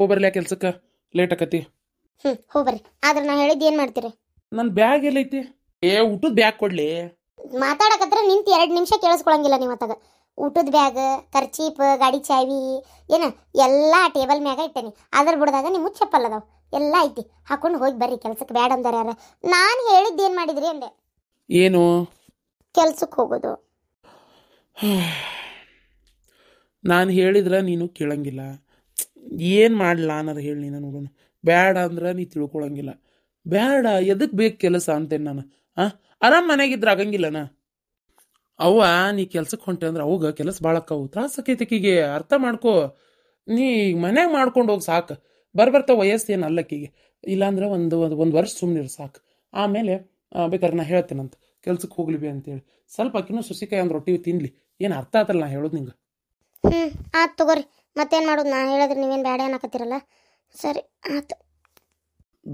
ಹೋಗ್ಬರ್ಲ್ಯಾ ಕೆಲ್ಸಕ್ಕೆ ಲೇಟ್ ಆಕತಿ ಹ್ಞೂ ಹೋಗ್ಬರ್ರಿ ಆದ್ರೆ ನಾ ಹೇಳಿದ್ದು ಏನು ಮಾಡ್ತೀರಿ ನನ್ನ ಬ್ಯಾಗ್ ಎಲ್ಲೈತಿ ಏ ಊಟದ ಬ್ಯಾಗ್ ಕೊಡ್ಲಿ ಮಾತಾಡಕತ್ರ ನಿಂತ ಎರಡು ನಿಮಿಷ ಕೇಳಿಸ್ಕೊಳಂಗಿಲ್ಲ ನೀವು ಅತ್ತಾಗ ಊಟದ ಬ್ಯಾಗ್ ಕರ್ಚೀಪ್ ಗಾಡಿ ಚಾವಿ ಏನ ಎಲ್ಲಾ ಟೇಬಲ್ ಮ್ಯಾಗ ಇಟ್ಟೇನಿ ಅದ್ರ ಬಿಡದಾಗ ನಿಮ್ ಚಪ್ಪಲ್ ಅದಾವ ಎಲ್ಲಾ ಐತಿ ಹಾಕೊಂಡು ಹೋಗಿ ಬರ್ರಿ ಕೆಲ್ಸಕ್ಕೆ ಬ್ಯಾಡ ಅಂದಾರ ಯಾರ ನಾನು ಹೇಳಿದ್ದು ಏನು ಮಾಡಿದ್ರಿ ಅಂದೆ ಏನು ಕೆಲ್ಸಕ್ಕೆ ಹೋಗೋದು ನಾನು ಹೇಳಿದ್ರೆ ನೀನು ಕೇಳಂಗಿಲ್ಲ ಏನು ಮಾಡ್ಲಾ ಅನ್ನೋದು ಹೇಳಿ ನೀನು ನೋಡೋಣ ಬ್ಯಾಡ ಅಂದ್ರೆ ನೀ ತಿಳ್ಕೊಳಂಗಿಲ್ಲ ಬೇಡ ಎದಕ್ಕೆ ಬೇಕು ಕೆಲಸ ಅಂತೇನೆ ನಾನು ಹಾಂ ಆರಾಮ್ ಮನೆಗಿದ್ರೆ ಆಗಂಗಿಲ್ಲನ ಅವ್ವ ನೀ ಕೆಲ್ಸಕ್ಕೆ ಹೊಂಟೆ ಅಂದ್ರೆ ಅವಾಗ ಕೆಲಸ ಭಾಳಕ್ಕವು ತ್ರಾಸಕೈತಕಿಗೆ ಅರ್ಥ ಮಾಡ್ಕೋ ನೀ ಮನ್ಯಾಗ ಮಾಡ್ಕೊಂಡು ಹೋಗಿ ಸಾಕು ವಯಸ್ಸು ವಯಸ್ಸೇನು ಅಲ್ಲಕ್ಕಿಗೆ ಇಲ್ಲಾಂದ್ರೆ ಒಂದು ಒಂದು ವರ್ಷ ಸುಮ್ಮನಿರು ಸಾಕು ಆಮೇಲೆ ಬೇಕಾದ್ರೆ ನಾ ಹೇಳ್ತೇನಂತ ಕೆಲ್ಸಕ್ಕೆ ಹೋಗ್ಲಿ ಬಿ ಅಂತೇಳಿ ಸ್ವಲ್ಪ ಅಕ್ಕಿನೂ ಸುಸಿಕಾಯಿ ಒಂದು ರೊಟ್ಟಿ ತಿನ್ಲಿ ಏನು ಅರ್ಥ ಆತಲ್ಲ ನಾ ಹೇಳೋದು ನಿಂಗೆ ಹ್ಞೂ ಆಯ್ತು ತಗೋರಿ ಮತ್ತೇನು ಮಾಡೋದು ನಾನು ಹೇಳಿದ್ರೆ ನೀವೇನು ಬೇಡ ಸರಿ ಆಯ್ತು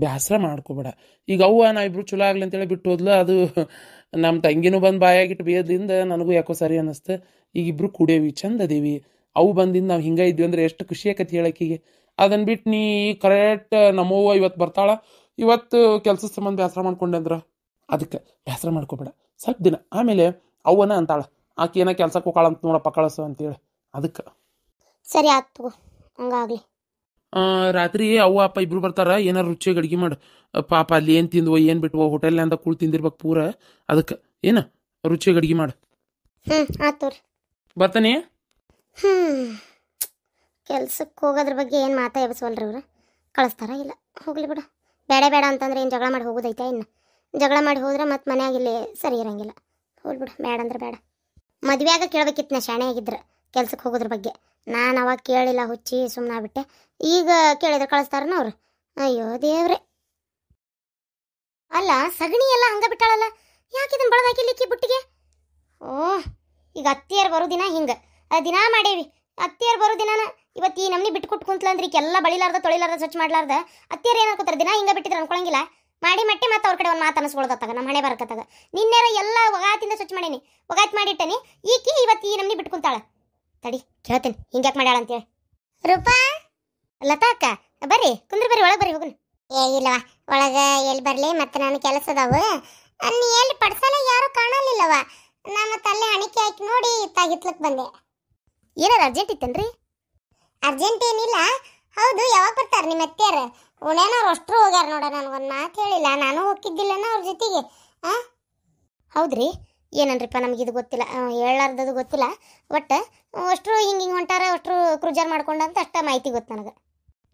ಬೇಸರ ಮಾಡ್ಕೋಬೇಡ ಈಗ ಅವ್ವ ನಾ ಇಬ್ರು ಚಲೋ ಆಗ್ಲಿ ಅಂತೇಳಿ ಬಿಟ್ಟು ಹೋದ್ಲ ಅದು ನಮ್ಮ ತಂಗಿನೂ ಬಂದು ಬಾಯಾಗಿಟ್ಟು ಬೇಯೋದ್ರಿಂದ ನನಗೂ ಯಾಕೋ ಸರಿ ಅನ್ನಿಸ್ತು ಈಗ ಇಬ್ರು ಕುಡಿಯೋವಿ ಚಂದ ದೇವಿ ಅವು ಬಂದಿಂದ ನಾವು ಹಿಂಗೆ ಇದ್ವಿ ಅಂದ್ರೆ ಎಷ್ಟು ಖುಷಿ ಆಕತಿ ಹೇಳಕ್ಕಿಗೆ ಅದನ್ನ ಬಿಟ್ಟು ನೀ ಕರೆಕ್ಟ್ ನಮ್ಮವ್ವ ಇವತ್ತು ಬರ್ತಾಳ ಇವತ್ತು ಕೆಲಸ ಸಂಬಂಧ ಬೇಸರ ಮಾಡ್ಕೊಂಡೆ ಅಂದ್ರ ಅದಕ್ಕೆ ಬೇಸರ ಮಾಡ್ಕೋಬೇಡ ಸ್ವಲ್ಪ ದಿನ ಆಮೇಲೆ ಅವ್ವನ ಅಂತಾಳ ಆಕೆ ಏನೋ ಕೆಲ್ಸಕ್ಕೆ ಹೋಗಾಳಂತ ಅಂತ ನೋಡಪ್ಪ ಕಳಿಸು ಅಂತೇಳಿ ಅದಕ್ಕೆ ಸರಿ ಆಯ್ತು ಹಂಗಾಗ್ಲಿ ರಾತ್ರಿ ಅವ್ವ ಅಪ್ಪ ಇಬ್ರು ಬರ್ತಾರ ಏನಾರು ರುಚಿಯಾಗಿ ಅಡ್ಗೆ ಮಾಡು ಪಾಪ ಅಲ್ಲಿ ಏನು ತಿಂದ್ವೋ ಏನು ಬಿಟ್ವೋ ಹೋಟೆಲ್ ಅಂತ ಕೂಳ್ ತಿಂದಿರ್ಬೇಕು ಪೂರ ಅದಕ್ಕೆ ಏನು ರುಚಿಯಾಗಿ ಅಡ್ಗೆ ಮಾಡು ಹ್ಞೂ ಬರ್ತಾನೆ ಹ್ಞೂ ಕೆಲ್ಸಕ್ಕೆ ಹೋಗೋದ್ರ ಬಗ್ಗೆ ಏನು ಮಾತಾ ಎಬ್ಸವಲ್ರಿ ಅವ್ರು ಕಳಿಸ್ತಾರ ಇಲ್ಲ ಹೋಗ್ಲಿ ಬಿಡು ಬೇಡ ಬೇಡ ಅಂತಂದ್ರೆ ಏನು ಜಗಳ ಮಾಡಿ ಹೋಗೋದೈತೆ ಇನ್ನು ಜಗಳ ಮಾಡಿ ಹೋದ್ರೆ ಮತ್ತೆ ಇಲ್ಲಿ ಸರಿ ಇರಂಗಿಲ್ಲ ಹೋಗ್ಬಿಡು ಬೇಡ ಅಂದ್ರೆ ಬೇಡ ಮದುವೆಯಾಗ ಕೇಳಬೇಕಿತ್ತು ನಾ ಶಾಣೆ ಆಗಿದ್ರೆ ಕೆಲ್ಸಕ್ಕೆ ಹೋಗೋದ್ರ ಬಗ್ಗೆ ನಾನು ಅವಾಗ ಕೇಳಿಲ್ಲ ಹುಚ್ಚಿ ಬಿಟ್ಟೆ ಈಗ ಕೇಳಿದ್ರೆ ಕಳಿಸ್ತಾರನ ಅವ್ರು ಅಯ್ಯೋ ದೇವ್ರೆ ಅಲ್ಲ ಸಗಣಿ ಎಲ್ಲ ಹಂಗೆ ಬಿಟ್ಟಾಳಲ್ಲ ಯಾಕೆ ಇದನ್ನು ಬಳದಾಕಿಲಿಕ್ಕಿ ಬುಟ್ಟಿಗೆ ಓ ಈಗ ಅತ್ತಿಯರು ಬರೋ ದಿನ ಹಿಂಗೆ ದಿನ ಮಾಡೇವಿ ಅತ್ತಿಯರು ಬರೋ ದಿನ ಇವತ್ತು ಈ ನಮ್ನಿ ಬಿಟ್ಟು ಕೊಟ್ಟು ಕುಂತ್ಲಂದ್ರೆ ಬಳಿಲಾರ್ದ ತೊಳಿಲಾರ್ದ ಸ್ವಚ್ಛ ಮಾಡ್ಲಾರ್ದ ಅತ್ತಿಯರು ಅನ್ಕೋತಾರೆ ದಿನ ಹಿಂಗೆ ಬಿಟ್ಟಿದ್ರೆ ಅನ್ಕೊಳಂಗಿಲ್ಲ ಮಾಡಿ ಮಟ್ಟಿ ಮತ್ತೆ ಅವ್ರ ಕಡೆ ಒಂದು ಮಾತು ಅನಿಸ್ಕೊಳ್ದತ್ತಾಗ ನಮ್ಮ ಹಣೆ ಬರ್ಕತ್ತಾಗ ನಿನ್ನೆರ ಎಲ್ಲ ಒಗಾತಿಂದ ಸ್ವಚ್ಛ ಮಾಡೀನಿ ಒಗಾತ್ ಮಾಡಿಟ್ಟನಿ ಈಕಿ ಇವತ್ತು ಈ ನಮ್ನಿ ಬಿಟ್ಕೊಂತಾಳೆ ತಡಿ ಕೇಳ್ತೇನೆ ಹಿಂಗ್ಯಾಕೆ ಮಾಡ್ಯಾಳ ಅಂತೇಳಿ ರೂಪಾ ಲತಾ ಅಕ್ಕ ಬರ್ರಿ ಕುಂದ್ರ ಬರ್ರಿ ಒಳಗೆ ಬರ್ರಿ ಹೋಗುನ್ ಏ ಇಲ್ಲವಾ ಒಳಗೆ ಎಲ್ಲಿ ಬರಲಿ ಮತ್ತು ನನ್ನ ಕೆಲಸ ಅದಾವು ಅಲ್ಲಿ ಎಲ್ಲಿ ಪಡ್ಸಲ ಯಾರು ಕಾಣಲಿಲ್ಲವ ನಾ ಮತ್ತೆ ಅಲ್ಲೇ ಹಣಿಕೆ ಹಾಕಿ ನೋಡಿ ತಾಗಿತ್ಲಕ್ ಬಂದೆ ಏನಾರ ಅರ್ಜೆಂಟ್ ಇತ್ತೇನ್ರಿ ಅರ್ಜೆಂಟ್ ಏನಿಲ್ಲ ಹೌದು ಯಾವಾಗ ಬರ್ತಾರೆ ನಿಮ್ಮ ಅತ್ತೆಯರು ಉಣ್ಯಾನವ್ರು ಅಷ್ಟರು ಹೋಗ್ಯಾರ ನೋಡ ನನಗೊಂದು ಮಾತು ಹೇಳಿಲ್ಲ ನಾನು ಹೋಗಿದ್ದಿಲ್ಲನ ಅವ್ರ ಜೊತೆಗೆ ಹಾಂ ಹೌದ್ರಿ ಏನನ್ರಿಪ್ಪ ಇದು ಗೊತ್ತಿಲ್ಲ ಹೇಳಾರ್ದದು ಗೊತ್ತಿಲ್ಲ ಒಟ್ಟು ಅಷ್ಟು ಹಿಂಗೆ ಹಿಂಗೆ ಹೊಂಟಾರ ಕ್ರೂಜರ್ ಕ್ರೂಜರ್ ಮಾಡ್ಕೊಂಡಂತ ಅಷ್ಟೇ ಮಾಹಿತಿ ಗೊತ್ತು ನನಗೆ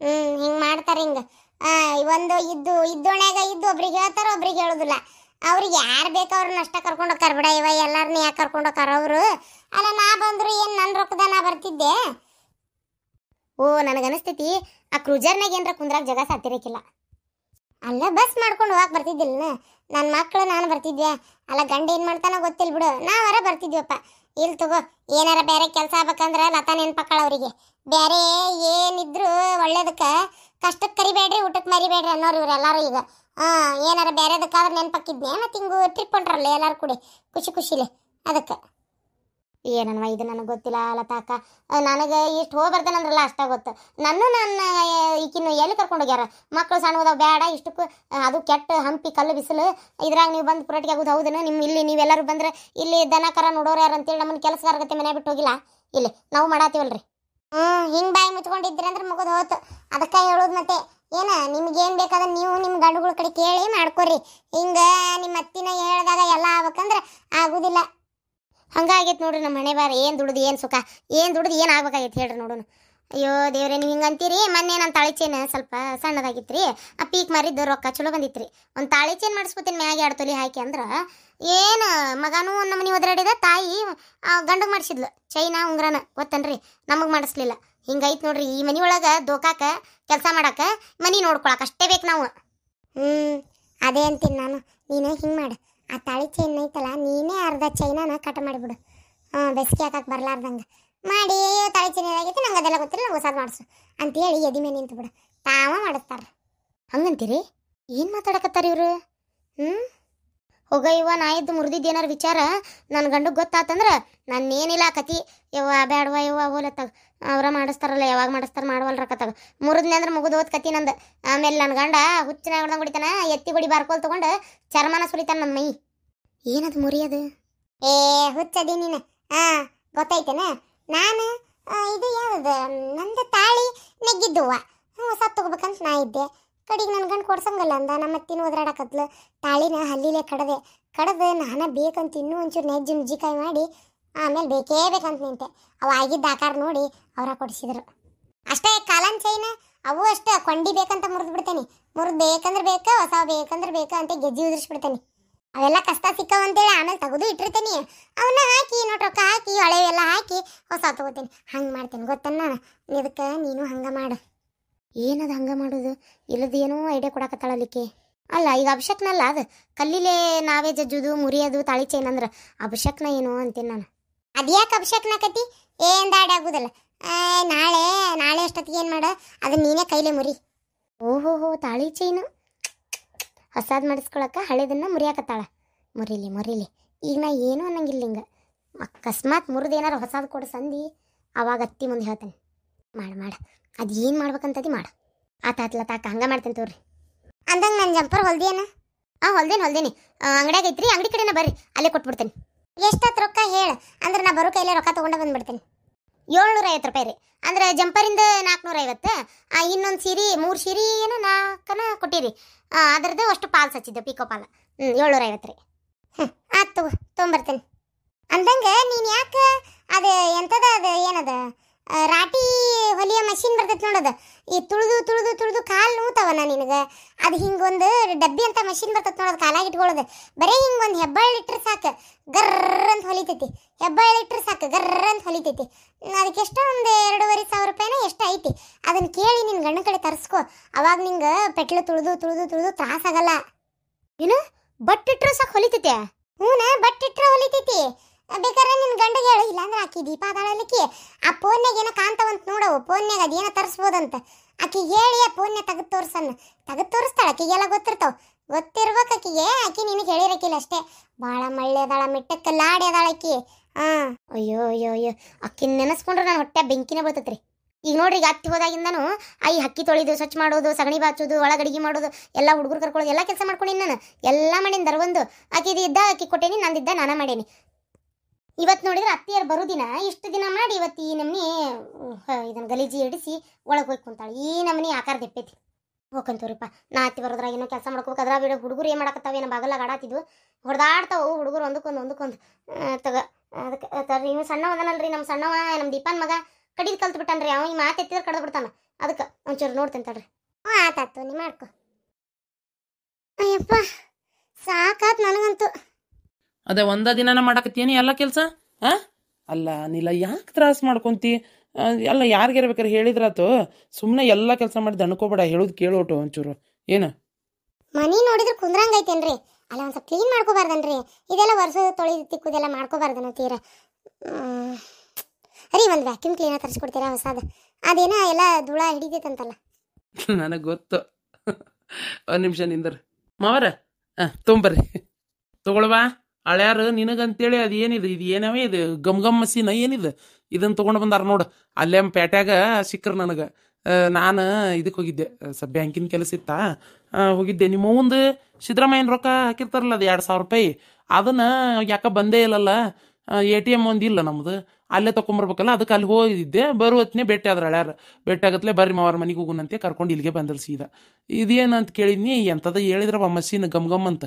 ಹ್ಞೂ ಹಿಂಗೆ ಮಾಡ್ತಾರೆ ಹಿಂಗೆ ಒಂದು ಇದ್ದು ಇದ್ದೋಣ್ಯಾಗ ಇದ್ದು ಒಬ್ರಿಗೆ ಹೇಳ್ತಾರ ಒಬ್ರಿಗೆ ಹೇಳೋದಿಲ್ಲ ಅವ್ರಿಗೆ ಯಾರು ಬೇಕೋ ಅವ್ರನ್ನ ಅಷ್ಟೇ ಕರ್ಕೊಂಡು ಹೋಗ್ತಾರೆ ಬಿಡ ಇವ ಎಲ್ಲಾರನ್ನ ಯಾಕೆ ಕರ್ಕೊಂಡು ಹೋಗ್ತಾರ ಅವರು ಅಲ್ಲ ನಾ ಬಂದರು ಏನು ನನ್ನ ರೊಕ್ಕದ ನಾ ಬರ್ತಿದ್ದೆ ಓ ನನಗೆ ಅನಿಸ್ತೈತಿ ಆ ಕ್ರೂಜರ್ನಾಗ ಏನಾರ ಕುಂದ್ರಾಗ ಜಗ ಸಾತಿರಕ್ಕಿಲ್ಲ ಅಲ್ಲ ಬಸ್ ಮಾಡ್ಕೊಂಡು ಹೋಗಕ್ಕೆ ಬರ್ತಿದ್ದಿಲ್ಲ ನನ್ನ ಮಕ್ಕಳು ನಾನು ಬರ್ತಿದ್ದೆ ಅಲ್ಲ ಗಂಡ ಏನು ಮಾಡ್ತಾನೋ ಗೊತ್ತಿಲ್ಲ ಬಿಡು ಬರ್ತಿದ್ವಿ ಬರ್ತಿದ್ವಪ್ಪ ಇಲ್ಲಿ ತಗೋ ಏನಾರ ಬೇರೆ ಕೆಲಸ ಆಗ್ಬೇಕಂದ್ರೆ ಲತಾ ನೆನ್ಪಕ್ಕಳ ಅವರಿಗೆ ಬೇರೆ ಏನಿದ್ರು ಒಳ್ಳೇದಕ್ಕೆ ಕಷ್ಟಕ್ಕೆ ಕರಿಬೇಡ್ರಿ ಊಟಕ್ಕೆ ಮರಿಬೇಡ್ರಿ ಅನ್ನೋರು ಇವರೆಲ್ಲರೂ ಈಗ ಹಾಂ ಏನಾರ ಬೇರೆದಕ್ಕಾದ್ರೆ ನೆನಪಾಕಿದ್ನೆ ಮತ್ತು ಹಿಂಗೂ ಟ್ರಿಪ್ ಹೊಂಟ್ರಲ್ಲ ಎಲ್ಲರೂ ಕೂಡಿ ಖುಷಿ ಖುಷಿಲಿ ಅದಕ್ಕೆ ಏನನ್ವ ಇದು ನನಗೆ ಗೊತ್ತಿಲ್ಲ ತಾಕ ನನಗೆ ಇಷ್ಟು ಹೋಗ್ಬರ್ತೇನಂದ್ರಲ್ಲ ಬರ್ತೇನಂದ್ರಲ್ಲ ಅಷ್ಟ ಗೊತ್ತು ನಾನು ನನ್ನ ಈಕಿನ್ನು ಎಲ್ಲಿ ಕರ್ಕೊಂಡೋಗ್ಯಾರ ಮಕ್ಕಳು ಸಣ್ಣದಾವ ಬೇಡ ಇಷ್ಟಕ್ಕೂ ಅದು ಕೆಟ್ಟ ಹಂಪಿ ಕಲ್ಲು ಬಿಸಿಲು ಇದ್ರಾಗ ನೀವು ಬಂದು ಪುರಟಿಗೆ ಆಗೋದು ಹೌದನ ನಿಮ್ಮ ಇಲ್ಲಿ ನೀವೆಲ್ಲರೂ ಬಂದ್ರೆ ಇಲ್ಲಿ ದನ ಕರ ನೋಡೋರು ಯಾರು ಅಂತೇಳಿ ನಮ್ಮನ್ನು ಕೆಲಸಗಾರಗತ್ತೆ ಮನೆ ಬಿಟ್ಟು ಹೋಗಿಲ್ಲ ಇಲ್ಲಿ ನಾವು ಮಾಡಾತೀವಲ್ರಿ ಹ್ಞೂ ಹಿಂಗೆ ಬಾಯಿ ಮುಚ್ಕೊಂಡಿದ್ರಿ ಅಂದ್ರೆ ಮುಗಿದು ಹೋಯ್ತು ಅದಕ್ಕೆ ಹೇಳೋದು ಮತ್ತೆ ಏನ ನಿಮ್ಗೇನು ಬೇಕಾದ್ರೆ ನೀವು ನಿಮ್ಮ ಗಂಡುಗಳ ಕಡೆ ಕೇಳಿ ಮಾಡ್ಕೊರಿ ಹಿಂಗೆ ನಿಮ್ಮ ಅತ್ತಿನ ಹೇಳಿದಾಗ ಎಲ್ಲ ಆಗ್ಬೇಕಂದ್ರೆ ಆಗುದಿಲ್ಲ ಹಂಗಾಗೈತೆ ನೋಡ್ರಿ ನಮ್ಮ ಮನೆ ಬಾರ ಏನು ದುಡ್ದು ಏನು ಸುಖ ಏನು ದುಡ್ದು ಏನು ಆಗ್ಬೇಕಾಗಿತ್ತು ಹೇಳ್ರಿ ನೋಡೋಣ ಅಯ್ಯೋ ದೇವ್ರೆ ನೀವು ಹಿಂಗೆ ಅಂತೀರಿ ಮೊನ್ನೆ ನನ್ನ ತಾಳಿ ಸ್ವಲ್ಪ ಸಣ್ಣದಾಗಿತ್ತು ರೀ ಆ ಪೀಕ್ ಮಾರಿದ್ದು ರೊಕ್ಕ ಚಲೋ ಬಂದಿತ್ತು ಒಂದು ತಾಳಿ ಚೇನ್ ಮಾಡಿಸ್ಕೊತೀನಿ ಮ್ಯಾಗೆ ಎರಡು ತೊಲಿ ಹಾಕಿ ಅಂದ್ರೆ ಏನು ಮಗನೂ ಮನೆ ಒದರಾಡಿದ ತಾಯಿ ಗಂಡಗೆ ಮಾಡಿಸಿದ್ಲು ಚೈನಾ ಉಂಗ್ರನ ಗೊತ್ತನ್ರಿ ನಮಗೆ ಮಾಡಿಸ್ಲಿಲ್ಲ ಹಿಂಗೈತೆ ನೋಡ್ರಿ ಈ ಮನೆ ಒಳಗೆ ದೋಕಾಕ ಕೆಲಸ ಮಾಡಕ್ಕೆ ಮನೆ ನೋಡ್ಕೊಳಕ್ಕೆ ಅಷ್ಟೇ ಬೇಕು ನಾವು ಹ್ಞೂ ಅದೇ ಅಂತೀನಿ ನಾನು ನೀನು ಹಿಂಗೆ ಮಾಡು ಆ ತಾಳಿ ಚೈನ್ ಐತಲ್ಲ ನೀನೇ ಅರ್ಧ ಚೈನನ ಕಟ್ ಮಾಡಿಬಿಡು ಹಾಂ ಬೆಸ್ಕಿ ಹಾಕಕ್ಕೆ ಬರ್ಲಾರ್ದಂಗೆ ಮಾಡಿ ತಾಳಿ ಚೈನ್ ಏನಾಗೈತೆ ನಂಗೆ ಅದೆಲ್ಲ ಗೊತ್ತಿಲ್ಲ ನಂಗೆ ಮಾಡಿಸು ಅಂತೇಳಿ ಎದಿ ಮೇಲೆ ನಿಂತು ಬಿಡು ತಾವ ಮಾಡಿಸ್ತಾರ ಹಂಗಂತೀರಿ ಏನು ಮಾತಾಡಕತ್ತಾರ ಇವರು ಹ್ಞೂ ಹೋಗ ಇವ ನಾ ಇದ್ದು ಮುರಿದಿದ್ದು ಏನಾರು ವಿಚಾರ ನನ್ನ ಗಂಡು ಗೊತ್ತಾತಂದ್ರೆ ನಾನೇನಿಲ್ಲ ಕತಿ ಯವ್ವ ಬೇಡವಾ ಯವ್ವ ಹೋಲತ್ತಾಗ ಅವ್ರ ಮಾಡಿಸ್ತಾರಲ್ಲ ಯಾವಾಗ ಮಾಡಿಸ್ತಾರ ಮಾಡವಲ್ಲ ಕತ್ತಾಗ ಮುರಿದ್ನೆ ಅಂದ್ರೆ ಮುಗಿದು ಹೋದ್ ಕತಿ ಆಮೇಲೆ ನನ್ನ ಗಂಡ ಹುಚ್ಚಿನ ಹಿಡ್ದಂಗೆ ಹೊಡಿತಾನ ಎತ್ತಿ ಗುಡಿ ಬಾರ್ಕೋಲ್ ತೊಗೊಂಡು ಚರ್ಮನ ಸುರಿತಾನ ನಮ್ಮ ಮೈ ಏನದು ಮುರಿಯದು ಏ ಹುಚ್ಚದಿ ನೀನು ಹಾ ಗೊತ್ತಾಯ್ತೇನ ನಾನು ಇದು ಯಾವ್ದು ನಂದ ತಾಳಿ ನೆಗ್ಗಿದ್ದುವ ಹೊಸ ತಗೋಬೇಕಂತ ನಾ ಇದ್ದೆ ಕಡೆಗೆ ನನ್ನ ಗಂಡು ಕೊಡ್ಸಂಗಲ್ಲ ಅಂದ ನಮ್ಮ ಅತ್ತಿನ ತಾಳಿನ ಹಲ್ಲಿಲೇ ಕಡದೆ ಕಡದು ನಾನು ಬೇಕಂತ ಇನ್ನೂ ಒಂಚೂರು ನೆಜ್ಜಿ ನುಜ್ಜಿಕಾಯಿ ಮಾಡಿ ಆಮೇಲೆ ಬೇಕೇ ಬೇಕಂತ ನಿಂತೆ ಅವು ಆಗಿದ್ದ ಆಕಾರ ನೋಡಿ ಅವರ ಕೊಡಿಸಿದ್ರು ಅಷ್ಟೇ ಕಾಲನ್ ಚೈನ ಅವು ಅಷ್ಟೇ ಕೊಂಡಿ ಬೇಕಂತ ಮುರಿದು ಬಿಡ್ತೇನೆ ಮುರಿದು ಬೇಕಂದ್ರೆ ಬೇಕು ಹೊಸ ಬೇಕಂದ್ರೆ ಬೇಕು ಅಂತ ಗೆಜ್ಜಿ ಉದುರಿಸ್ಬಿಡ್ತೇನೆ ಅವೆಲ್ಲ ಕಷ್ಟ ಸಿಕ್ಕವ ಅಂತೇಳಿ ಆಮೇಲೆ ತೆಗೆದು ಇಟ್ಟಿರ್ತೇನೆ ಅವನ್ನ ಹಾಕಿ ನೋಡಿ ಹಾಕಿ ಹಳೆವೆಲ್ಲ ಹಾಕಿ ಹೊಸ ತಗೋತೀನಿ ಹಂಗೆ ಮಾಡ್ತೀನಿ ಗೊತ್ತನ್ನ ಇದಕ್ಕೆ ನೀನು ಹಂಗೆ ಮಾಡು ಏನದು ಹಂಗೆ ಮಾಡೋದು ಇಲ್ಲದ ಏನೋ ಐಡಿಯಾ ಕೊಡಕತ್ತಾಳಲಿಕ್ಕೆ ಅಲ್ಲ ಈಗ ಅಭಿಷೇಕ್ನಲ್ಲ ಅದು ಕಲ್ಲಿಲೇ ನಾವೇ ಜಜ್ಜುದು ಮುರಿಯೋದು ತಾಳಿ ಚೈನ್ ಅಂದ್ರೆ ಅಭಿಷೇಕ್ನ ಏನು ಅಂತೀನಿ ನಾನು ಅದ್ಯಾಕೆ ಅಭಿಷೇಕನಾಕತಿ ಏನು ದಾಡಿ ಆಗೋದಲ್ಲ ನಾಳೆ ನಾಳೆ ಅಷ್ಟೊತ್ತಿಗೆ ಏನು ಮಾಡ ಅದು ನೀನೇ ಕೈಲೇ ಮುರಿ ಓಹೋ ಹೋ ತಾಳಿ ಚೈನು ಹೊಸದು ಮಾಡಿಸ್ಕೊಳಕ್ಕೆ ಹಳೆದನ್ನು ಮುರಿಯಾಕತ್ತಾಳ ಮುರಿಲಿ ಮುರಿಲಿ ಈಗ ನಾ ಏನು ಅನ್ನಂಗಿಲ್ಲ ಹಿಂಗೆ ಅಕಸ್ಮಾತ್ ಮುರಿದು ಏನಾರು ಹೊಸದು ಕೊಡು ಸಂದಿ ಅವಾಗ ಅತ್ತಿ ಮುಂದೆ ಹೇಳ್ತಾನೆ ಮಾಡು ಮಾಡ ಅದು ಏನು ಮಾಡ್ಬೇಕಂತದಿ ಮಾಡು ಆ ಆತ್ಲ ತಾಕ ಹಂಗೆ ಮಾಡ್ತೇನೆ ತೋರಿ ಅಂದಂಗೆ ನನ್ನ ಜಂಪರ್ ಹೊಲ್ದೇನ ಆ ಹೊಲ್ದೇನೆ ಹೊಲ್ದೇನೆ ಅಂಗಡಿಯಾಗೈತ್ರಿ ಐತ್ರಿ ಅಂಗಡಿ ಕಡೆನ ಬರ್ರಿ ಅಲ್ಲೇ ಕೊಟ್ಬಿಡ್ತೇನೆ ಎಷ್ಟತ್ತು ರೊಕ್ಕ ಹೇಳ ಅಂದ್ರೆ ನಾ ಬರೋ ಕೈಲೇ ರೊಕ್ಕ ತೊಗೊಂಡು ಬಂದ್ಬಿಡ್ತೀನಿ ಏಳ್ನೂರ ಐವತ್ತು ರೂಪಾಯಿ ರೀ ಅಂದ್ರೆ ಜಂಪರಿಂದ ನಾಲ್ಕುನೂರ ಐವತ್ತು ಇನ್ನೊಂದು ಸೀರೆ ಮೂರು ಸೀರೆ ಏನು ನಾಲ್ಕನ ಕೊಟ್ಟಿರಿ ಅದ್ರದ್ದು ಅಷ್ಟು ಪಾಲ್ಸ್ ಹಚ್ಚಿದ್ದು ಪಿಕೋ ಪಾಲ್ ಹ್ಞೂ ಏಳ್ನೂರ ಐವತ್ತು ರೀ ಹ್ಞೂ ಆಯ್ತು ತೊಗೊಂಬರ್ತೀನಿ ಅಂದಂಗೆ ನೀನು ಯಾಕೆ ಅದು ಎಂಥದ ಅದು ಏನದ ರಾಟಿ ಹೊಲಿಯ ಮಷಿನ್ ಬರ್ತೈತೆ ನೋಡೋದು ಈ ತುಳಿದು ತುಳಿದು ತುಳಿದು ಕಾಲು ನೋತಾವನ ನಿನಗೆ ಅದು ಹಿಂಗೊಂದು ಡಬ್ಬಿ ಅಂತ ಮಷಿನ್ ಬರ್ತೈತೆ ನೋಡೋದು ಕಾಲಾಗಿ ಇಟ್ಕೊಳ್ಳೋದು ಬರೀ ಹಿಂಗೆ ಒಂದು ಹೆಬ್ಬಾಳು ಸಾಕು ಗರ್ರ್ ಅಂತ ಹೊಲಿತೈತಿ ಹೆಬ್ಬಳ್ಳಿ ಇಟ್ಟರೆ ಸಾಕು ಗರ್ರ ಅಂತ ಹೊಲಿತೈತಿ ಅದಕ್ಕೆ ಎಷ್ಟೋ ಒಂದು ಎರಡೂವರೆ ಸಾವಿರ ರೂಪಾಯಿನ ಎಷ್ಟು ಐತಿ ಅದನ್ನು ಕೇಳಿ ನಿನ್ನ ಗಂಡ ಕಡೆ ತರಿಸ್ಕೊ ಅವಾಗ ನಿಂಗೆ ಪೆಟ್ಲು ತುಳಿದು ತುಳಿದು ತುಳಿದು ತ್ರಾಸಾಗಲ್ಲ ಏನು ಬಟ್ ಸಾಕು ಹೊಲಿತೈತೆ ಹ್ಞೂ ಬಟ್ಟಿಟ್ರ ಹೊಲಿತೈತಿ ಬೇಕಾದ್ರೆ ನಿನ್ನ ಗಂಡಗೆ ಹೇಳು ಇಲ್ಲಾಂದ್ರೆ ಆಕಿ ದೀಪ ಅದಾಳಲಿಕ್ಕೆ ಆ ಫೋನ್ನಾಗ ಏನೋ ಕಾಣ್ತಾವಂತ ನೋಡವು ಫೋನ್ನಾಗ ಅದೇನೋ ತರಿಸ್ಬೋದಂತ ಆಕಿ ಹೇಳಿ ಆ ಫೋನ್ನ ತೆಗೆದು ತೋರ್ಸನ್ನ ತೆಗೆದು ತೋರಿಸ್ತಾಳೆ ಆಕಿಗೆಲ್ಲ ಗೊತ್ತಿರ್ತಾವ ಗೊತ್ತಿರ್ಬೇಕು ಆಕಿಗೆ ಆಕಿ ನಿನಗೆ ಹೇಳಿರಕಿಲ್ಲ ಅಷ್ಟೇ ಭಾಳ ಮಳೆದಾಳ ಅದಾಳ ಮಿಟ್ಟಕ್ಕೆ ಲಾಡಿ ಆಕಿ ಹಾಂ ಅಯ್ಯೋ ಅಯ್ಯೋ ಅಯ್ಯೋ ಅಕ್ಕಿ ನೆನೆಸ್ಕೊಂಡ್ರೆ ನಾನು ಹೊಟ್ಟೆ ಬೆಂಕಿನೇ ಬರ್ತತ್ರಿ ಈಗ ನೋಡ್ರಿ ಈಗ ಅತ್ತಿ ಹೋದಾಗಿಂದನು ಈ ಅಕ್ಕಿ ತೊಳಿದು ಸ್ವಚ್ಛ ಮಾಡೋದು ಸಗಣಿ ಬಾಚೋದು ಒಳಗಡಿಗೆ ಮಾಡೋದು ಎಲ್ಲ ಹುಡುಗರು ಕರ್ಕೊಳ್ಳೋದು ಎಲ್ಲ ಕೆಲಸ ಮಾಡ್ಕೊಂಡಿನಿ ನಾನು ಎಲ್ಲ ಮಾಡೀನಿ ಆಕಿ ಇದು ಇದ್ದ ಅಕ್ಕಿ ಕೊಟ್ಟೇನಿ ನಂದಿದ್ದ ನಾನು ಮಾಡೇನಿ ಇವತ್ತು ನೋಡಿದ್ರೆ ಅತ್ತೆಯರು ಬರೋ ದಿನ ಇಷ್ಟು ದಿನ ಮಾಡಿ ಇವತ್ತು ಈ ನಮನಿ ಇದನ್ನು ಗಲೀಜಿ ಇಡಿಸಿ ಒಳಗೆ ಹೋಗಿ ಕುಂತಾಳೆ ಈ ನಮನಿ ಆಕಾರ ದೆಪ್ಪೈತಿ ಹೋಗಂತವ್ರಿಪ್ಪ ನಾ ಅತ್ತಿ ಬರೋದ್ರಾಗ ಏನೋ ಕೆಲಸ ಮಾಡ್ಕೋಬೇಕು ಅದ್ರಾಗ ಬಿಡ ಹುಡುಗರು ಏನು ಮಾಡಕತ್ತಾವ ಏನೋ ಬಾಗಲಾಗ ಆಡಾತಿದ್ವು ಹೊಡೆದಾಡ್ತಾವು ಹುಡುಗರು ಒಂದಕ್ಕೊಂದು ಒಂದಕ್ಕೊಂದು ತಗ ಅದಕ್ಕೆ ನೀವು ಸಣ್ಣ ಅದನಲ್ರಿ ನಮ್ಮ ಸಣ್ಣವ ನಮ್ಮ ದೀಪನ್ ಮಗ ಕಡಿದು ಕಲ್ತು ರೀ ಅವ ಈ ಮಾತು ಎತ್ತಿದ್ರೆ ಕಡ್ದು ಬಿಡ್ತಾನ ಅದಕ್ಕೆ ಒಂಚೂರು ನೋಡ್ತೇನೆ ತಡ್ರಿ ಹ್ಞೂ ಆತಾತು ನೀ ಮಾಡ್ಕೊ ಅಯ್ಯಪ್ಪ ಸಾಕಾತ್ ನನಗಂತೂ ಅದೇ ಒಂದ ದಿನನ ಮಾಡಾಕತ್ತೀನಿ ಎಲ್ಲ ಕೆಲಸ ಹಾ ಅಲ್ಲ ನೀಲ ಯಾಕೆ ತ್ರಾಸ್ ಮಾಡ್ಕೊಂತಿ ಎಲ್ಲ ಯಾರಿಗಾರ ಬೇಕಾರೆ ಹೇಳಿದ್ರಾತು ಸುಮ್ಮನೆ ಎಲ್ಲ ಕೆಲಸ ಮಾಡಿ ದಣ್ಕೋಬೇಡ ಹೇಳೋದು ಕೇಳೋಟು ಒಂಚೂರು ಏನು ಮನಿ ನೋಡಿದ್ರೆ ಕುಂದ್ರಂಗೈತೇನ್ರಿ ಅಲ್ಲ ಒಂದು ಸ್ವಲ್ಪ ಕ್ಲೀನ್ ಮಾಡ್ಕೋಬಾರ್ದನ್ರಿ ಇದೆಲ್ಲ ವರ್ಷ ತೊಳೆದು ತಿಕ್ಕುದೆಲ್ಲ ಮಾಡ್ಕೋಬಾರ್ದನ ತೀರ ಅರಿ ಒಂದು ವ್ಯಾಕ್ಯೂಮ್ ಕ್ಲೀನರ್ ತರಿಸ್ಕೊಡ್ತೀರಾ ಹೊಸದು ಅದೇನ ಎಲ್ಲ ಧೂಳ ಹಿಡಿದೈತಂತಲ್ಲ ನನಗೆ ಗೊತ್ತು ಒಂದು ನಿಮಿಷ ನಿಂದ್ರ ಮಾವರ ಹಾಂ ತೊಂಬರ್ರಿ ತಗೊಳ್ವಾ ಅಳ್ಯಾರ ನಿನಗಂತೇಳಿ ಅದು ಏನಿದ್ ಇದು ಏನವೇ ಇದು ಗಮ್ ಗಮ್ ಮಸೀನ ಏನಿದೆ ಇದನ್ನ ತಗೊಂಡ್ ಬಂದಾರ ನೋಡು ಅಲ್ಲೇ ಪೇಟ್ಯಾಗ ಸಿಕ್ಕ್ರು ನನಗೆ ನಾನು ಇದಕ್ಕೆ ಹೋಗಿದ್ದೆ ಸ ಬ್ಯಾಂಕಿನ ಕೆಲಸ ಇತ್ತಾ ಹೋಗಿದ್ದೆ ನಿಮ್ಮ ಮುಂದೆ ಸಿದ್ದರಾಮಯ್ಯನ ರೊಕ್ಕ ಹಾಕಿರ್ತಾರಲ್ಲ ಅದು ಎರಡು ಸಾವಿರ ರೂಪಾಯಿ ಅದನ್ನ ಯಾಕ ಬಂದೇ ಇಲ್ಲಲ್ಲ ಎ ಟಿ ಎಮ್ ಒಂದಿಲ್ಲ ನಮ್ದು ಅಲ್ಲೇ ತೊಗೊಂಬರ್ಬೇಕಲ್ಲ ಅದಕ್ಕೆ ಅಲ್ಲಿ ಹೋಗಿದ್ದೆ ಬರುವತ್ನೇ ಭೇಟಿ ಆದ್ರೆ ಅಳ್ಯಾರ ಭೇಟಿ ಆಗತ್ತಲೆ ಬರ್ರಿ ಮಾವರ ಮನೆಗೆ ಹೋಗುನಂತೆ ಕರ್ಕೊಂಡು ಇಲ್ಲಿಗೆ ಬಂದರು ಸೀದಾ ಇದೇನಂತ ಕೇಳಿದ್ನಿ ಎಂಥದ ಹೇಳಿದ್ರಪ್ಪ ಮಸೀನ್ ಗಮ್ ಗಮ್ ಅಂತ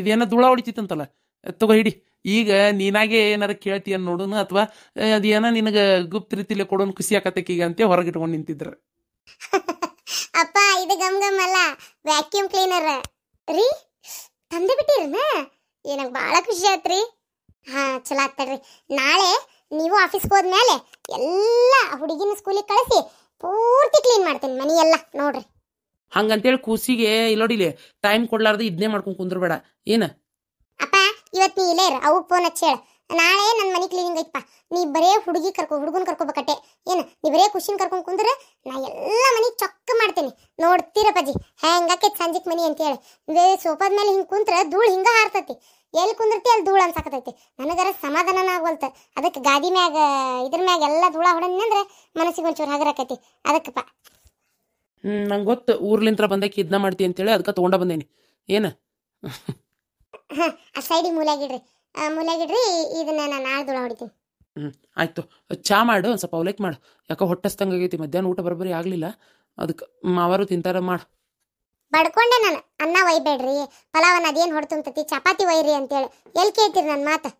ಇದೇನ ಧೂಳ ಹೊಡಿತಿತ್ತಂತಲ್ಲ ತಗೋ ಹಿಡಿ ಈಗ ನೀನಾಗೆ ಏನಾರ ಕೇಳ್ತೀಯ ನೋಡೋನು ಅಥವಾ ಅದೇನ ನಿನಗೆ ಗುಪ್ತ ರೀತಿಲಿ ಕೊಡೋನು ಖುಷಿ ಆಕತ್ತಕ್ಕೆ ಈಗ ಹೊರಗೆ ಹೊರಗಿಟ್ಕೊಂಡು ನಿಂತಿದ್ರ ಅಪ್ಪ ಇದು ಗಮ್ ಗಮ್ ಅಲ್ಲ ವ್ಯಾಕ್ಯೂಮ್ ಕ್ಲೀನರ್ ರೀ ತಂದೆ ಬಹಳ ಖುಷಿ ಆತ್ರಿ ಹಾಂ ಚಲೋ ಆಗ್ತಡ್ರಿ ನಾಳೆ ನೀವು ಆಫೀಸ್ಗೆ ಹೋದ್ಮೇಲೆ ಎಲ್ಲ ಹುಡುಗಿನ ಸ್ಕೂಲಿಗೆ ಕಳಿಸಿ ಪೂರ್ತಿ ಕ್ಲೀನ್ ಮಾಡ್ತೀನಿ ಮನಿ ಎಲ್ಲ ನೋಡ್ರಿ ಹಂಗಂತೇಳಿ ಕೂಸಿಗೆ ಇಲ್ಲೋಡಿಲಿ ಟೈಮ್ ಕೊಡ್ಲಾರ್ದೆ ಇದನ್ನೇ ಮಾಡ್ಕೊಂಡು ಕುಂದ್ರಬೇಡ ಏನ ಅಪ್ಪ ಇವತ್ತು ನೀ ಇಲ್ಲೇ ಇರು ಅವು ಫೋನ್ ಹಚ್ಚೇಳ ನಾಳೆ ನನ್ನ ಮನೆ ಕ್ಲೀನಿಂಗ್ ಐತಪ್ಪ ನೀ ಬರೇ ಹುಡುಗಿ ಕರ್ಕೊ ಹುಡುಗನ ಕರ್ಕೋಬೇಕಟ್ಟೆ ಏನು ನೀ ಬರೇ ಖುಷಿನ ಕರ್ಕೊಂಡು ಕುಂದ್ರೆ ನಾ ಎಲ್ಲ ಮನೆ ಚೊಕ್ಕ ಮಾಡ್ತೀನಿ ನೋಡ್ತೀರಪ್ಪಾಜಿ ಹೆಂಗಾಕೈತೆ ಸಂಜಿಕ್ ಮನಿ ಅಂತೇಳಿ ಸೋಫಾದ ಮೇಲೆ ಹಿಂಗೆ ಕುಂತ್ರೆ ಧೂಳು ಹಿಂಗೆ ಹಾರ್ತತಿ ಎಲ್ಲಿ ಕುಂದಿರ್ತಿ ಅಲ್ಲಿ ಧೂಳು ಅನ್ಸಾಕತೈತಿ ನನಗರ ಸಮಾಧಾನನ ಆಗುವಂತ ಅದಕ್ಕೆ ಗಾದಿ ಮ್ಯಾಗ ಇದ್ರ ಮ್ಯಾಗ ಎಲ್ಲ ಧೂಳ ಅಂದ್ರೆ ಮನಸ್ಸಿಗೆ ಒಂಚೂರು ಹಗರಾಕೈತಿ ಅದಕ್ಕಪ್ಪ ಹ್ಮ್ ನಂಗೆ ಗೊತ್ತು ಊರ್ಲಿಂತ್ರ ಬಂದಕ್ಕೆ ಇದನ್ನ ಮಾಡ್ತಿ ಅಂತೇಳಿ ಅದಕ್ಕೆ ತಗೊಂಡ ಬಂದೇನಿ ಏನ ಹಾಂ ಆ ಸೈಡಿ ಮೂಲಾಗಿಡ್ರಿ ಮೂಲಾಗಿಡ್ರಿ ಇದನ್ನ ನಾನು ನಾಳೆ ಧೂಳ ಹೊಡಿತೀನಿ ಹ್ಞೂ ಆಯಿತು ಚಾ ಮಾಡು ಸ್ವಲ್ಪ ಅವ್ಲೇಕ್ ಮಾಡು ಯಾಕೋ ಹೊಟ್ಟಸ್ತಂಗ ಆಗೈತಿ ಮಧ್ಯಾಹ್ನ ಊಟ ಬರಬರಿ ಆಗಲಿಲ್ಲ ಅದಕ್ಕೆ ಮಾವಾರು ತಿಂತಾರ ಮಾಡು ಬಡ್ಕೊಂಡೆ ನಾನು ಅನ್ನ ಒಯ್ಬೇಡ್ರಿ ಪಲಾವನ್ನ ಅದೇನು ಅಂತತಿ ಚಪಾತಿ ಒಯ್ರಿ ಅಂತೇಳಿ ಎಲ್ಲಿ ಕೇಳ್ತೀರಿ ನನ್ನ ಮಾತು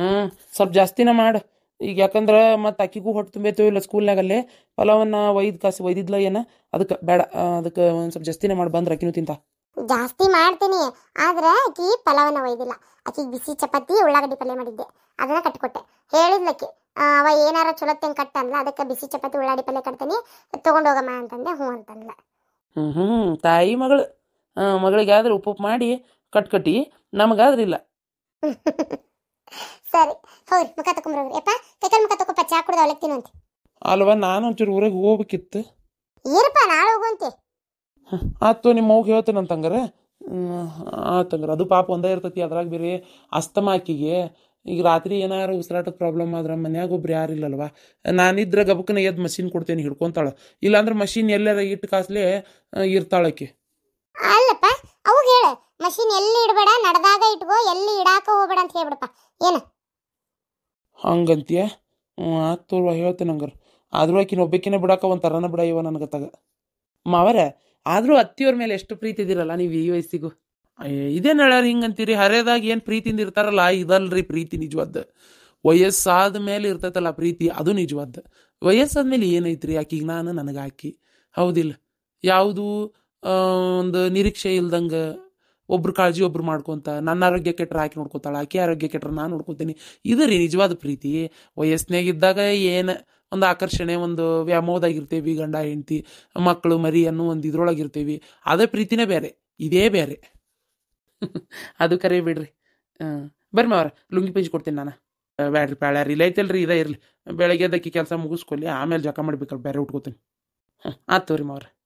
ಹಾಂ ಸ್ವಲ್ಪ ಜಾಸ್ತಿನ ಮಾಡು ಈಗ ಯಾಕಂದ್ರೆ ಮತ್ತೆ ಅಕ್ಕಿಗೂ ಹೊಟ್ಟೆ ತುಂಬೈತೋ ಇಲ್ಲ ಸ್ಕೂಲ್ನಾಗಲ್ಲಿ ಪಲಾವನ್ನ ಒಯ್ದು ಕಾಸು ಒಯ್ದಿದ್ಲ ಏನ ಅದಕ್ಕೆ ಬೇಡ ಅದಕ್ಕೆ ಒಂದು ಸ್ವಲ್ಪ ಜಾಸ್ತಿನೇ ಮಾಡಿ ಬಂದ್ರೆ ಅಕ್ಕಿನೂ ತಿಂತ ಜಾಸ್ತಿ ಮಾಡ್ತೀನಿ ಆದ್ರೆ ಅಕ್ಕಿ ಪಲಾವನ್ನ ಒಯ್ದಿಲ್ಲ ಆಕಿಗೆ ಬಿಸಿ ಚಪಾತಿ ಉಳ್ಳಾಗಡ್ಡಿ ಪಲ್ಯ ಮಾಡಿದ್ದೆ ಅದನ್ನ ಕಟ್ಕೊಟ್ಟೆ ಹೇಳಿದ್ಲಕ್ಕಿ ಅವ ಏನಾರ ಚಲೋ ಕಟ್ಟ ಅಂದ್ಲ ಅದಕ್ಕೆ ಬಿಸಿ ಚಪಾತಿ ಉಳ್ಳಾಗಡ್ಡಿ ಪಲ್ಯ ಕಟ್ತಾನೆ ತಗೊಂಡೋಗಮ್ಮ ಅಂತಂದೆ ಹ್ಞೂ ಅಂತಂದ್ಲ ಹ್ಞೂ ಹ್ಞೂ ತಾಯಿ ಮಗಳು ಹಾಂ ಮಗಳಿಗಾದ್ರೆ ಉಪ್ಪು ಮಾಡಿ ಕಟ್ಟಿ ನಮಗಾದ್ರಿಲ್ಲ ಸರಿ ಹೋಗ್ರಿ ಮುಖ ತಕೊಂಬರೋಗ್ರಿ ಯಪ್ಪ ಕೈಕಾಲು ಮುಖ ತಕೊಪ್ಪ ಚಾ ಕುಡ್ದು ಅವಲಕ್ಕಿ ಅಲ್ವಾ ನಾನು ಒಂಚೂರು ಊರಿಗೆ ಹೋಗ್ಬೇಕಿತ್ತು ಏನಪ್ಪ ನಾಳೆ ಹೋಗಂತೆ ಆತು ನಿಮ್ಮ ಅವ್ಗೆ ಹೇಳ್ತೇನಂತಂಗಾರೆ ಆತಂಗಾರೆ ಅದು ಪಾಪ ಒಂದೇ ಇರ್ತೈತಿ ಅದ್ರಾಗ ಬೇರೆ ಅಸ್ತಮಾಕಿಗೆ ಈಗ ರಾತ್ರಿ ಏನಾದ್ರು ಉಸಿರಾಟದ ಪ್ರಾಬ್ಲಮ್ ಆದ್ರೆ ಮನ್ಯಾಗ ಒಬ್ರು ನಾನು ನಾನಿದ್ರೆ ಗಬಕ್ಕನ ಎದ್ದು ಮಷಿನ್ ಕೊಡ್ತೇನೆ ಹಿಡ್ಕೊತಾಳೆ ಇಲ್ಲಾಂದ್ರೆ ಮಷಿನ್ ಎಲ್ಲಾರ ಇಟ್ಟು ಕಾಸ್ಲೆ ಇರ್ತಾಳಕ್ಕೆ ಅಲ್ಲಪ್ಪ ಅವಾಗ ಹೇಳ ಮಷಿನ್ ಎಲ್ಲಿ ಇಡಬೇಡ ನಡೆದಾಗ ಇಟ್ಕೋ ಎಲ್ಲಿ ಇಡಾಕ ಹೋಗಬೇಡ ಅಂತ ಹೇಳ್ಬಿಡಪ್ಪ ಏನು ಹಂಗಂತೀಯ ಹ್ಞೂ ತೋರ್ವ ಹೇಳ್ತೇನೆ ಹಂಗಾರೆ ಆದರೂ ಆಕಿನ ಒಬ್ಬಕಿನ ಬಿಡಾಕ ಒಂದು ತರನ ಬಿಡ ಇವ ತಗ ಮಾವರ ಆದರೂ ಅತ್ತಿಯವ್ರ ಮೇಲೆ ಎಷ್ಟು ಪ್ರೀತಿ ಇದ್ದೀರಲ್ಲ ನೀವು ಈ ವಯಸ್ಸಿಗೂ ಇದೇನು ಹೇಳ್ಯಾರ ಹಿಂಗಂತೀರಿ ಹರೇದಾಗ ಏನು ಪ್ರೀತಿಯಿಂದ ಇರ್ತಾರಲ್ಲ ಇದಲ್ರಿ ಪ್ರೀತಿ ನಿಜವಾದ ವಯಸ್ಸಾದ ಮೇಲೆ ಇರ್ತೈತಲ್ಲ ಪ್ರೀತಿ ಅದು ನಿಜವಾದ ವಯಸ್ಸಾದ ಮೇಲೆ ಏನೈತ್ರಿ ಆಕಿಗೆ ನಾನು ನನಗೆ ಆಕಿ ಹೌದಿಲ್ಲ ಯಾವುದು ಒಂದು ನಿರೀಕ್ಷೆ ಇಲ್ದಂಗ ಒಬ್ರು ಕಾಳಜಿ ಒಬ್ರು ಮಾಡ್ಕೊಂತ ನನ್ನ ಆರೋಗ್ಯ ಕೆಟ್ಟರೆ ಆಕಿ ನೋಡ್ಕೊತಾಳೆ ಆಕೆ ಆರೋಗ್ಯ ಕೆಟ್ಟರೆ ನಾನು ನೋಡ್ಕೊತೀನಿ ಇದು ರೀ ನಿಜವಾದ ಪ್ರೀತಿ ವಯಸ್ಸಿನಾಗಿದ್ದಾಗ ಏನು ಒಂದು ಆಕರ್ಷಣೆ ಒಂದು ವ್ಯಾಮೋದಾಗಿರ್ತೇವಿ ಗಂಡ ಹೆಂಡತಿ ಮಕ್ಕಳು ಮರಿ ಅನ್ನೋ ಒಂದು ಇದ್ರೊಳಗಿರ್ತೇವಿ ಅದೇ ಪ್ರೀತಿನೇ ಬೇರೆ ಇದೇ ಬೇರೆ ಅದು ಕರೆ ಬಿಡ್ರಿ ಬರ್ರಿ ಅವ್ರ ಲುಂಗಿ ಪಂಚಿ ಕೊಡ್ತೀನಿ ನಾನು ಬ್ಯಾಡ್ರಿ ಪ್ಯಾಳ್ಯಾರಿ ಇಲ್ಲ ಐತಲ್ರಿ ಇದೇ ಇರಲಿ ಬೆಳಗ್ಗೆ ಅದಕ್ಕೆ ಕೆಲಸ ಮುಗಿಸ್ಕೊಳ್ಳಿ ಆಮೇಲೆ ಜಕ ಮಾಡ್ಬೇಕಲ್ಲ ಬೇರೆ ಉಟ್ಕೋತೀನಿ ಹಾಂ ಆಯ್ತು ತೋರಿ ಮಾವ್ರೆ